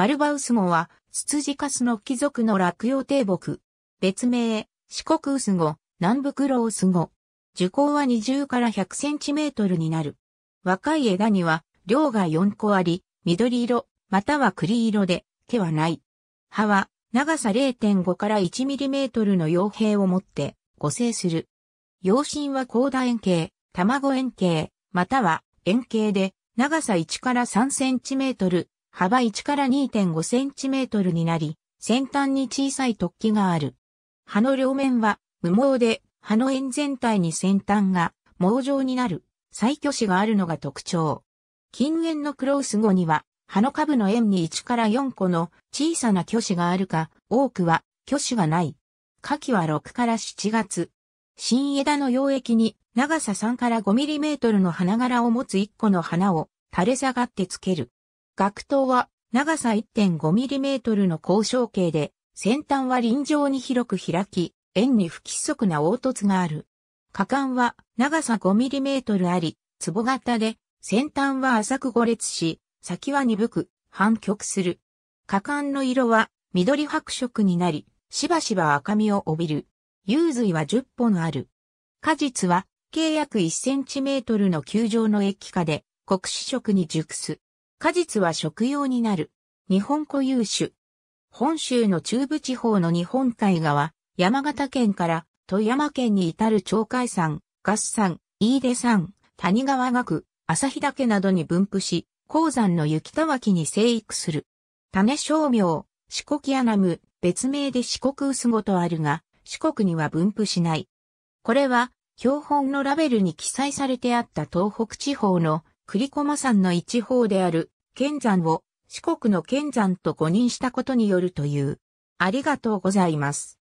マルバウスゴは、ツツジカスの貴族の落葉低木。別名、四国ウスゴ、南部ウスゴ。樹高は20から100センチメートルになる。若い枝には、量が4個あり、緑色、または栗色で、毛はない。葉は、長さ0.5から1ミリメートルの傭兵を持って、護生する。養針は高打円形、卵円形、または円形で、長さ1から3センチメートル、幅1から2.5センチメートルになり、先端に小さい突起がある。葉の両面は無毛で、葉の円全体に先端が毛状になる、再挙子があるのが特徴。近縁のクロース後には、葉の下部の円に1から4個の小さな挙子があるか、多くは挙子がない。夏季は6から7月。新枝の溶液に長さ3から5ミリメートルの花柄を持つ1個の花を垂れ下がってつける。学頭は長さ 1.5mm の交渉形で、先端は臨場に広く開き、円に不規則な凹凸がある。果敢は長さ 5mm あり、壺型で、先端は浅く五列し、先は鈍く、反曲する。果敢の色は緑白色になり、しばしば赤みを帯びる。幽髄は10本ある。果実は、計約 1cm の球状の液化で、黒子色に熟す。果実は食用になる。日本固有種。本州の中部地方の日本海側、山形県から富山県に至る鳥海山、合山、飯出山、谷川岳、日岳などに分布し、鉱山の雪たわきに生育する。種商名、四国アナム、別名で四国薄ごとあるが、四国には分布しない。これは、標本のラベルに記載されてあった東北地方の栗駒山の一方である、剣山を四国の剣山と誤認したことによるという。ありがとうございます。